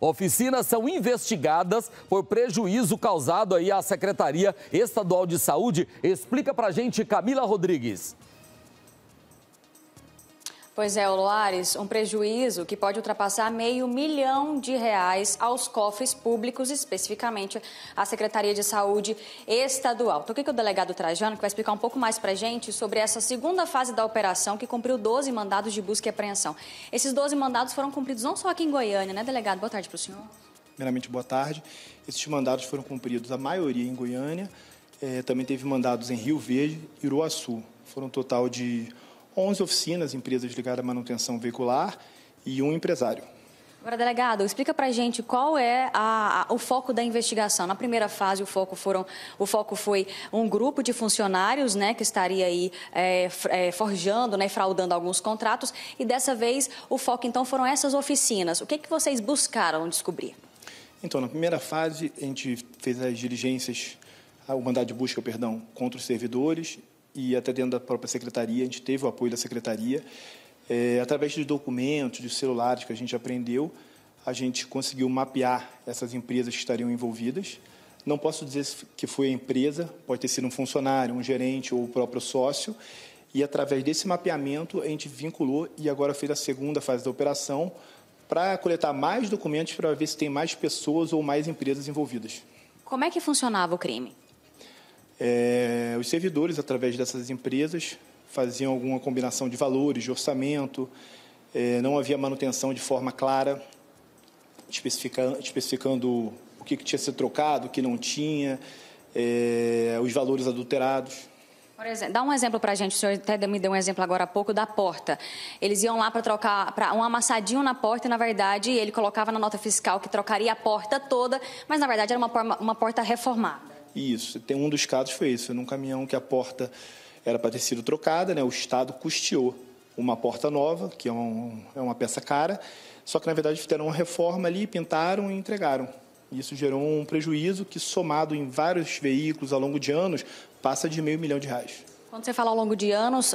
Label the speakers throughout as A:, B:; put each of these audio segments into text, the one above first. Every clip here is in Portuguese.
A: Oficinas são investigadas por prejuízo causado aí à Secretaria Estadual de Saúde. Explica pra gente, Camila Rodrigues. Pois é, Loares, um prejuízo que pode ultrapassar meio milhão de reais aos cofres públicos, especificamente à Secretaria de Saúde Estadual. Então, o que, que o delegado Trajano, que vai explicar um pouco mais para a gente sobre essa segunda fase da operação, que cumpriu 12 mandados de busca e apreensão. Esses 12 mandados foram cumpridos não só aqui em Goiânia, né, delegado? Boa tarde para o senhor.
B: Primeiramente, boa tarde. Esses mandados foram cumpridos, a maioria em Goiânia, é, também teve mandados em Rio Verde e Uruaçu. Foram um total de 11 oficinas, empresas ligadas à manutenção veicular e um empresário.
A: Agora, delegado, explica para a gente qual é a, a, o foco da investigação. Na primeira fase, o foco, foram, o foco foi um grupo de funcionários né, que estaria aí é, é, forjando, né, fraudando alguns contratos. E dessa vez, o foco, então, foram essas oficinas. O que, que vocês buscaram
B: descobrir? Então, na primeira fase, a gente fez as diligências, o mandado de busca, perdão, contra os servidores e até dentro da própria secretaria, a gente teve o apoio da secretaria. É, através de documentos, de celulares que a gente aprendeu, a gente conseguiu mapear essas empresas que estariam envolvidas. Não posso dizer que foi a empresa, pode ter sido um funcionário, um gerente ou o próprio sócio. E através desse mapeamento, a gente vinculou e agora fez a segunda fase da operação para coletar mais documentos para ver se tem mais pessoas ou mais empresas envolvidas.
A: Como é que funcionava o crime?
B: É, os servidores, através dessas empresas, faziam alguma combinação de valores, de orçamento, é, não havia manutenção de forma clara, especificando, especificando o que, que, tinha sido trocado, o que não tinha, é, os valores adulterados.
A: Por exemplo, dá um exemplo para a gente, o senhor até me deu um exemplo agora há pouco da porta. Eles iam lá para trocar pra um amassadinho na porta e, na verdade, ele colocava na nota fiscal que trocaria a porta toda, mas, na verdade, era uma, uma porta reformada.
B: Isso. Tem um dos casos foi isso. Foi num caminhão que a porta era para ter sido trocada, né? O Estado custeou uma porta nova, que é, um, é uma peça cara. Só que na verdade fizeram uma reforma ali, pintaram e entregaram. Isso gerou um prejuízo que, somado em vários veículos ao longo de anos, passa de meio milhão de reais.
A: Quando você fala ao longo de anos,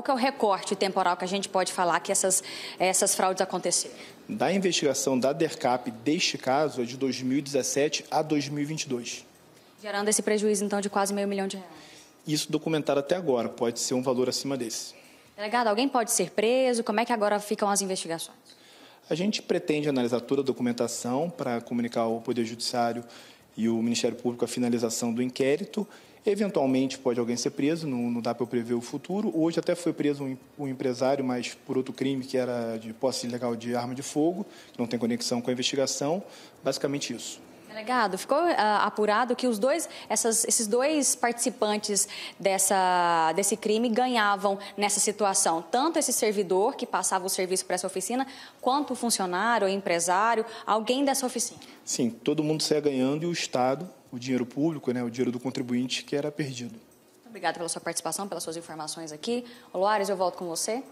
A: qual é o recorte temporal que a gente pode falar que essas, essas fraudes aconteceram?
B: Da investigação da DERCAP deste caso, é de 2017 a 2022.
A: Gerando esse prejuízo, então, de quase meio milhão de reais.
B: Isso documentado até agora, pode ser um valor acima desse.
A: Delegado, alguém pode ser preso? Como é que agora ficam as investigações?
B: A gente pretende analisar toda a documentação para comunicar ao Poder Judiciário e o Ministério Público a finalização do inquérito. Eventualmente pode alguém ser preso, não, não dá para eu prever o futuro. Hoje até foi preso um, um, empresário, mas por outro crime que era de posse ilegal de arma de fogo, que não tem conexão com a investigação. Basicamente isso.
A: Delegado, ficou uh, apurado que os dois, essas, esses dois participantes dessa, desse crime ganhavam nessa situação. Tanto esse servidor que passava o serviço para essa oficina, quanto o funcionário, o empresário, alguém dessa oficina.
B: Sim, todo mundo saia ganhando e o Estado, o dinheiro público, né, o dinheiro do contribuinte que era perdido.
A: Obrigada pela sua participação, pelas suas informações aqui. Loares, eu volto com você.